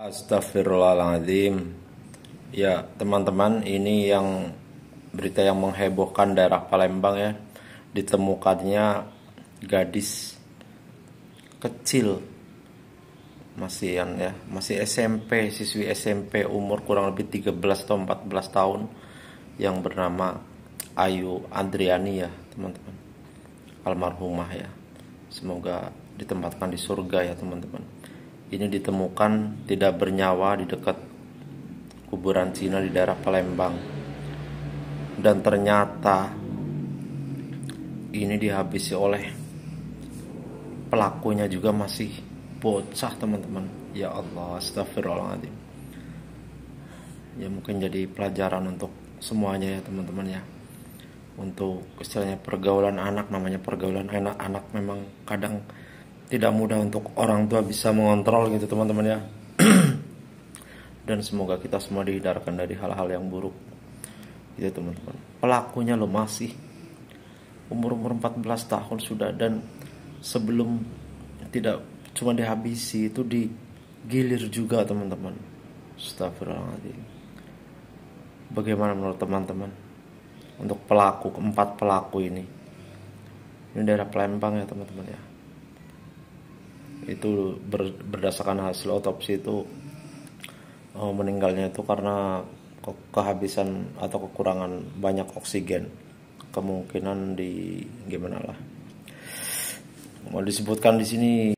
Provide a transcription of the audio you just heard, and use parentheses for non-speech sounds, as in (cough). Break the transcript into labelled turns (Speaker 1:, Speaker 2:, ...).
Speaker 1: Astagfirullahaladzim. Ya, teman-teman, ini yang berita yang menghebohkan daerah Palembang ya. Ditemukannya gadis kecil masih yang ya, masih SMP, siswi SMP umur kurang lebih 13 atau 14 tahun yang bernama Ayu Andriani ya, teman-teman. Almarhumah ya. Semoga ditempatkan di surga ya, teman-teman ini ditemukan tidak bernyawa di dekat kuburan Cina di daerah Palembang. Dan ternyata ini dihabisi oleh pelakunya juga masih bocah teman-teman. Ya Allah, astagfirullahaladzim. Ya mungkin jadi pelajaran untuk semuanya ya teman-teman ya untuk istilahnya pergaulan anak namanya pergaulan anak-anak memang kadang tidak mudah untuk orang tua bisa mengontrol gitu teman-teman ya (clears throat) dan semoga kita semua dihindarkan dari hal-hal yang buruk gitu teman-teman pelakunya lo masih umur umur 14 tahun sudah dan sebelum tidak cuma dihabisi itu digilir juga teman-teman Astagfirullahaladzim bagaimana menurut teman-teman untuk pelaku keempat pelaku ini ini daerah Palembang ya teman-teman ya itu ber, berdasarkan hasil otopsi itu uh, meninggalnya itu karena ke, kehabisan atau kekurangan banyak oksigen kemungkinan di gimana lah mau disebutkan di sini